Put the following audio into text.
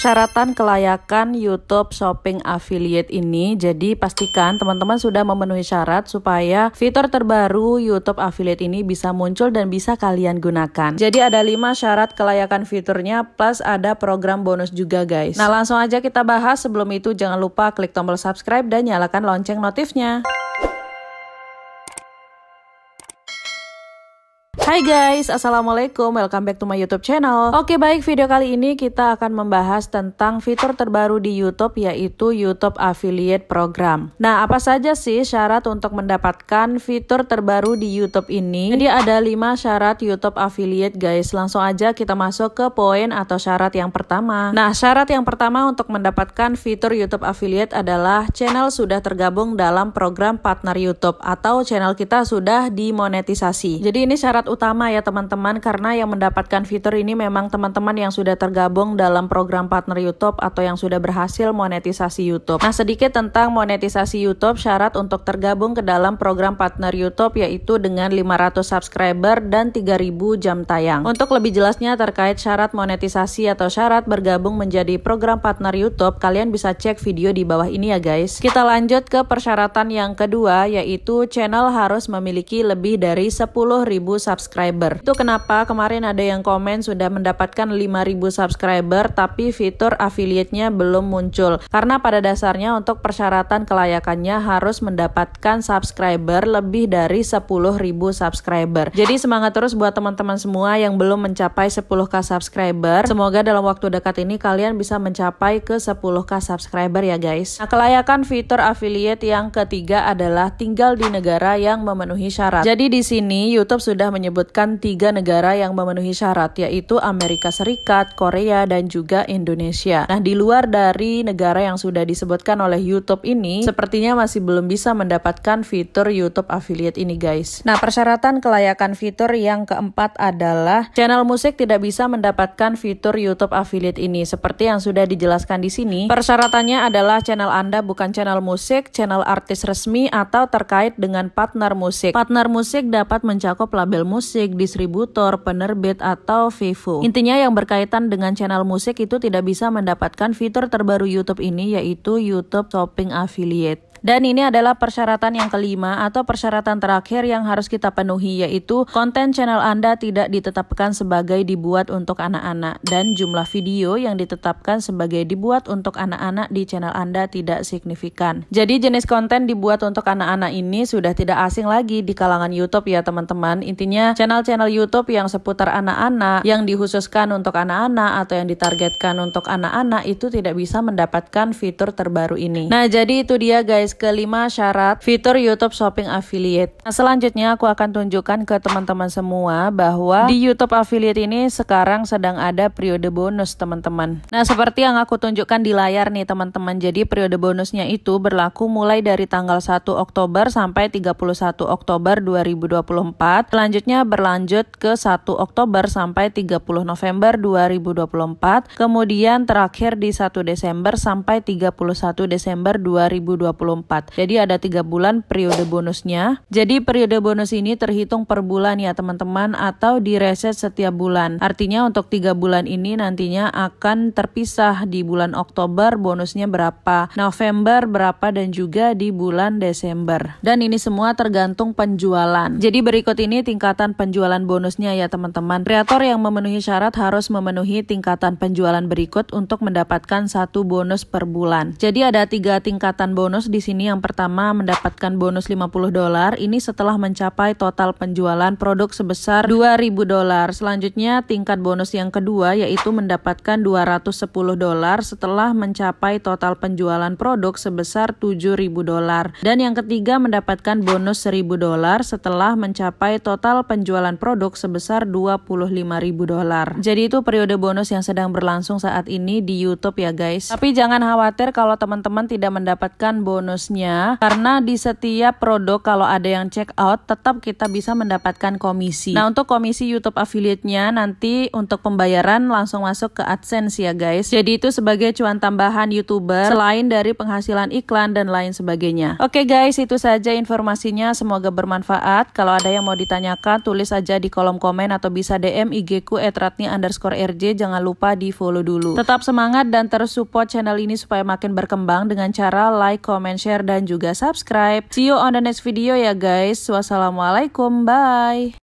persyaratan kelayakan YouTube Shopping Affiliate ini, jadi pastikan teman-teman sudah memenuhi syarat supaya fitur terbaru YouTube Affiliate ini bisa muncul dan bisa kalian gunakan. Jadi ada lima syarat kelayakan fiturnya plus ada program bonus juga guys. Nah langsung aja kita bahas, sebelum itu jangan lupa klik tombol subscribe dan nyalakan lonceng notifnya. Hai guys, Assalamualaikum, welcome back to my youtube channel Oke baik, video kali ini kita akan membahas tentang fitur terbaru di youtube yaitu youtube affiliate program Nah apa saja sih syarat untuk mendapatkan fitur terbaru di youtube ini? Jadi ada 5 syarat youtube affiliate guys, langsung aja kita masuk ke poin atau syarat yang pertama Nah syarat yang pertama untuk mendapatkan fitur youtube affiliate adalah channel sudah tergabung dalam program partner youtube Atau channel kita sudah dimonetisasi Jadi ini syarat utama utama ya teman-teman karena yang mendapatkan fitur ini memang teman-teman yang sudah tergabung dalam program partner YouTube atau yang sudah berhasil monetisasi YouTube. Nah, sedikit tentang monetisasi YouTube, syarat untuk tergabung ke dalam program partner YouTube yaitu dengan 500 subscriber dan 3000 jam tayang. Untuk lebih jelasnya terkait syarat monetisasi atau syarat bergabung menjadi program partner YouTube, kalian bisa cek video di bawah ini ya guys. Kita lanjut ke persyaratan yang kedua yaitu channel harus memiliki lebih dari 10.000 subscriber subscriber. Itu kenapa kemarin ada yang komen sudah mendapatkan 5000 subscriber tapi fitur affiliate-nya belum muncul. Karena pada dasarnya untuk persyaratan kelayakannya harus mendapatkan subscriber lebih dari 10.000 subscriber. Jadi semangat terus buat teman-teman semua yang belum mencapai 10k subscriber. Semoga dalam waktu dekat ini kalian bisa mencapai ke 10k subscriber ya guys. Nah, kelayakan fitur affiliate yang ketiga adalah tinggal di negara yang memenuhi syarat. Jadi di sini YouTube sudah menyebut menyebutkan tiga negara yang memenuhi syarat, yaitu Amerika Serikat, Korea, dan juga Indonesia. Nah, di luar dari negara yang sudah disebutkan oleh YouTube ini, sepertinya masih belum bisa mendapatkan fitur YouTube Affiliate ini, guys. Nah, persyaratan kelayakan fitur yang keempat adalah channel musik tidak bisa mendapatkan fitur YouTube Affiliate ini, seperti yang sudah dijelaskan di sini. Persyaratannya adalah channel Anda bukan channel musik, channel artis resmi, atau terkait dengan partner musik. Partner musik dapat mencakup label musik musik, distributor, penerbit, atau Vivo. Intinya yang berkaitan dengan channel musik itu tidak bisa mendapatkan fitur terbaru YouTube ini yaitu YouTube Shopping Affiliate. Dan ini adalah persyaratan yang kelima atau persyaratan terakhir yang harus kita penuhi yaitu konten channel Anda tidak ditetapkan sebagai dibuat untuk anak-anak dan jumlah video yang ditetapkan sebagai dibuat untuk anak-anak di channel Anda tidak signifikan. Jadi jenis konten dibuat untuk anak-anak ini sudah tidak asing lagi di kalangan YouTube ya teman-teman. Intinya channel-channel YouTube yang seputar anak-anak yang dikhususkan untuk anak-anak atau yang ditargetkan untuk anak-anak itu tidak bisa mendapatkan fitur terbaru ini. Nah, jadi itu dia guys guys kelima syarat fitur YouTube Shopping Affiliate. Nah, selanjutnya aku akan tunjukkan ke teman-teman semua bahwa di YouTube Affiliate ini sekarang sedang ada periode bonus teman-teman. Nah, seperti yang aku tunjukkan di layar nih teman-teman. Jadi periode bonusnya itu berlaku mulai dari tanggal 1 Oktober sampai 31 Oktober 2024. Selanjutnya berlanjut ke 1 Oktober sampai 30 November 2024. Kemudian terakhir di 1 Desember sampai 31 Desember 2024. 2024. Jadi ada tiga bulan periode bonusnya. Jadi periode bonus ini terhitung per bulan ya teman-teman atau direset setiap bulan. Artinya untuk tiga bulan ini nantinya akan terpisah di bulan Oktober bonusnya berapa, November berapa dan juga di bulan Desember. Dan ini semua tergantung penjualan. Jadi berikut ini tingkatan penjualan bonusnya ya teman-teman. Kreator yang memenuhi syarat harus memenuhi tingkatan penjualan berikut untuk mendapatkan satu bonus per bulan. Jadi ada tiga tingkatan bonus di sini sini yang pertama mendapatkan bonus 50 dolar ini setelah mencapai total penjualan produk sebesar 2000 dolar. Selanjutnya tingkat bonus yang kedua yaitu mendapatkan 210 dolar setelah mencapai total penjualan produk sebesar 7000 dolar. Dan yang ketiga mendapatkan bonus 1000 dolar setelah mencapai total penjualan produk sebesar 25.000 dolar. Jadi itu periode bonus yang sedang berlangsung saat ini di YouTube ya guys. Tapi jangan khawatir kalau teman-teman tidak mendapatkan bonus bonusnya karena di setiap produk kalau ada yang check out tetap kita bisa mendapatkan komisi. Nah untuk komisi YouTube affiliate-nya nanti untuk pembayaran langsung masuk ke AdSense ya guys. Jadi itu sebagai cuan tambahan YouTuber selain dari penghasilan iklan dan lain sebagainya. Oke guys itu saja informasinya semoga bermanfaat. Kalau ada yang mau ditanyakan tulis aja di kolom komen atau bisa DM IG ku etratni underscore RJ jangan lupa di follow dulu. Tetap semangat dan terus support channel ini supaya makin berkembang dengan cara like, comment, share, share, dan juga subscribe. See you on the next video ya guys. Wassalamualaikum, bye.